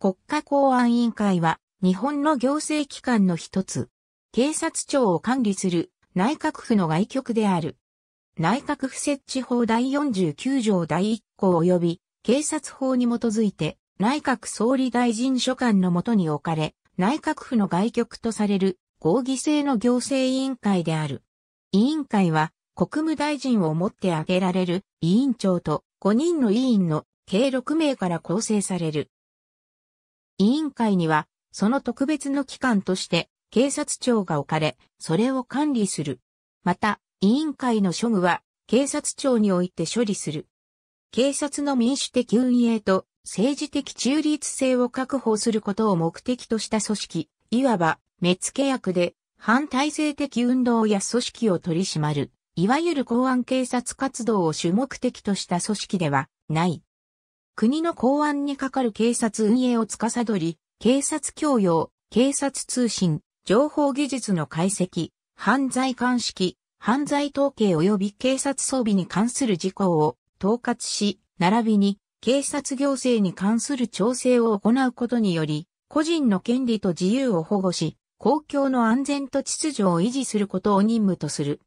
国家公安委員会は日本の行政機関の一つ。警察庁を管理する内閣府の外局である。内閣府設置法第49条第1項及び警察法に基づいて内閣総理大臣所管のもとに置かれ、内閣府の外局とされる合議制の行政委員会である。委員会は国務大臣をもって挙げられる委員長と5人の委員の計6名から構成される。委員会には、その特別の機関として、警察庁が置かれ、それを管理する。また、委員会の処遇は、警察庁において処理する。警察の民主的運営と政治的中立性を確保することを目的とした組織、いわば、目付役で、反体制的運動や組織を取り締まる、いわゆる公安警察活動を主目的とした組織ではない。国の公安に係る警察運営を司り、警察教養、警察通信、情報技術の解析、犯罪鑑識、犯罪統計及び警察装備に関する事項を統括し、並びに警察行政に関する調整を行うことにより、個人の権利と自由を保護し、公共の安全と秩序を維持することを任務とする。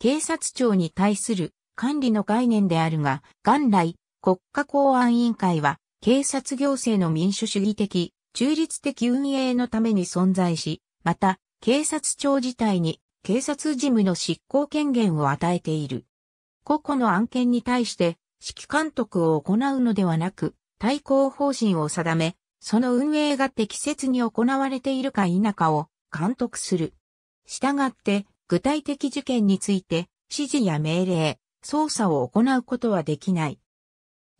警察庁に対する管理の概念であるが、元来、国家公安委員会は、警察行政の民主主義的、中立的運営のために存在し、また、警察庁自体に警察事務の執行権限を与えている。個々の案件に対して、指揮監督を行うのではなく、対抗方針を定め、その運営が適切に行われているか否かを監督する。したがって、具体的事件について、指示や命令、捜査を行うことはできない。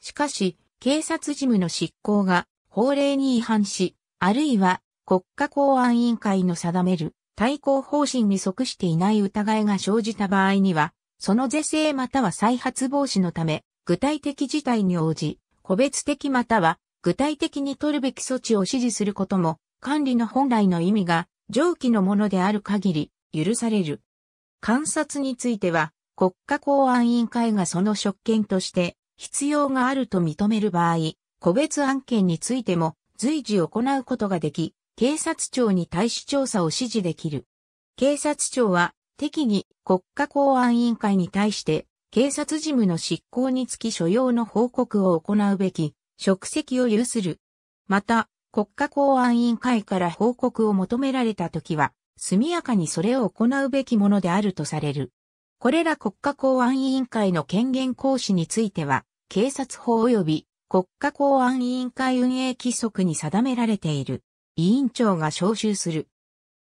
しかし、警察事務の執行が法令に違反し、あるいは国家公安委員会の定める対抗方針に即していない疑いが生じた場合には、その是正または再発防止のため、具体的事態に応じ、個別的または具体的に取るべき措置を指示することも、管理の本来の意味が上記のものである限り許される。観察については、国家公安委員会がその職権として必要があると認める場合、個別案件についても随時行うことができ、警察庁に対し調査を指示できる。警察庁は適宜国家公安委員会に対して警察事務の執行につき所要の報告を行うべき職責を有する。また、国家公安委員会から報告を求められたときは、速やかにそれを行うべきものであるとされる。これら国家公安委員会の権限行使については、警察法及び国家公安委員会運営規則に定められている。委員長が招集する。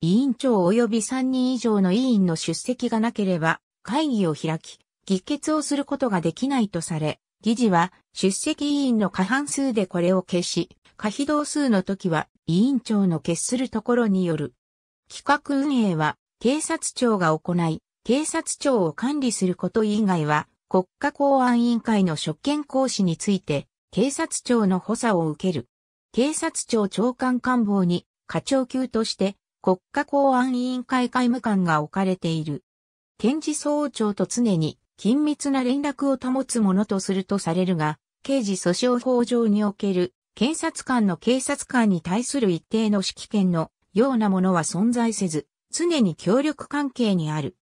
委員長及び3人以上の委員の出席がなければ会議を開き、議決をすることができないとされ、議事は出席委員の過半数でこれを消し、可非同数の時は委員長の決するところによる。企画運営は警察庁が行い、警察庁を管理すること以外は国家公安委員会の職権行使について、警察庁の補佐を受ける。警察庁長官官房に課長級として国家公安委員会会務官が置かれている。検事総長と常に緊密な連絡を保つものとするとされるが、刑事訴訟法上における検察官の警察官に対する一定の指揮権のようなものは存在せず、常に協力関係にある。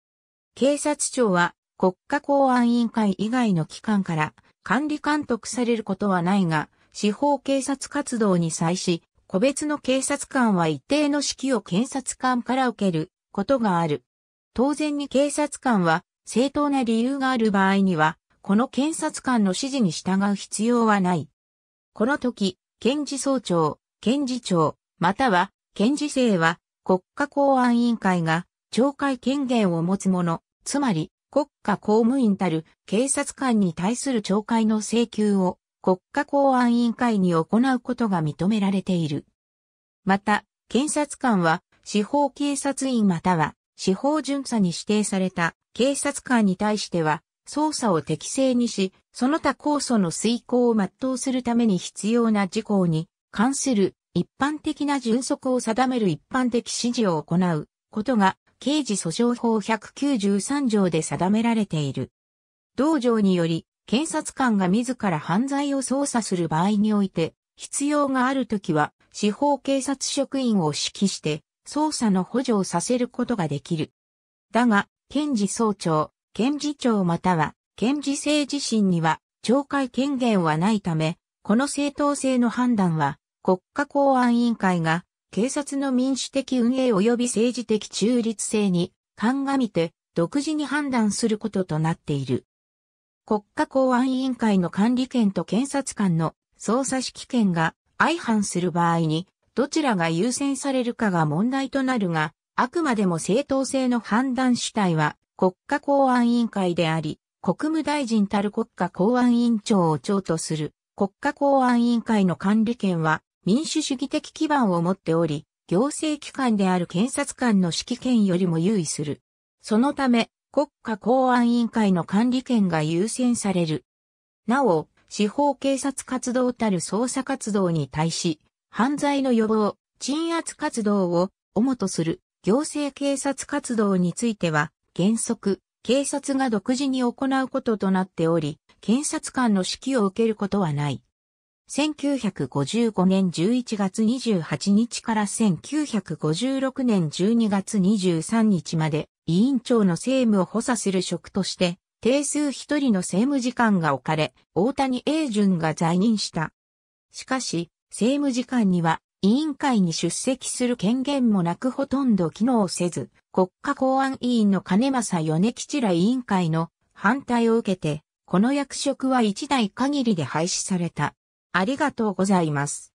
警察庁は国家公安委員会以外の機関から管理監督されることはないが、司法警察活動に際し、個別の警察官は一定の指揮を検察官から受けることがある。当然に警察官は正当な理由がある場合には、この検察官の指示に従う必要はない。この時、検事総長、検事長、または検事生は国家公安委員会が懲戒権限を持つ者、つまり国家公務員たる警察官に対する懲戒の請求を国家公安委員会に行うことが認められている。また、検察官は司法警察員または司法巡査に指定された警察官に対しては捜査を適正にし、その他控訴の遂行を全うするために必要な事項に関する一般的な準則を定める一般的指示を行うことが刑事訴訟法193条で定められている。道場により、検察官が自ら犯罪を捜査する場合において、必要があるときは、司法警察職員を指揮して、捜査の補助をさせることができる。だが、検事総長、検事長または、検事政自身には、懲戒権限はないため、この正当性の判断は、国家公安委員会が警察の民主的運営及び政治的中立性に鑑みて独自に判断することとなっている。国家公安委員会の管理権と検察官の捜査指揮権が相反する場合に、どちらが優先されるかが問題となるが、あくまでも正当性の判断主体は国家公安委員会であり、国務大臣たる国家公安委員長を長とする国家公安委員会の管理権は民主主義的基盤を持っており、行政機関である検察官の指揮権よりも優位する。そのため、国家公安委員会の管理権が優先される。なお、司法警察活動たる捜査活動に対し、犯罪の予防、鎮圧活動を主とする行政警察活動については、原則、警察が独自に行うこととなっており、検察官の指揮を受けることはない。1955年11月28日から1956年12月23日まで委員長の政務を補佐する職として定数一人の政務次官が置かれ、大谷英順が在任した。しかし、政務次官には委員会に出席する権限もなくほとんど機能せず、国家公安委員の金正米吉ら委員会の反対を受けて、この役職は一代限りで廃止された。ありがとうございます。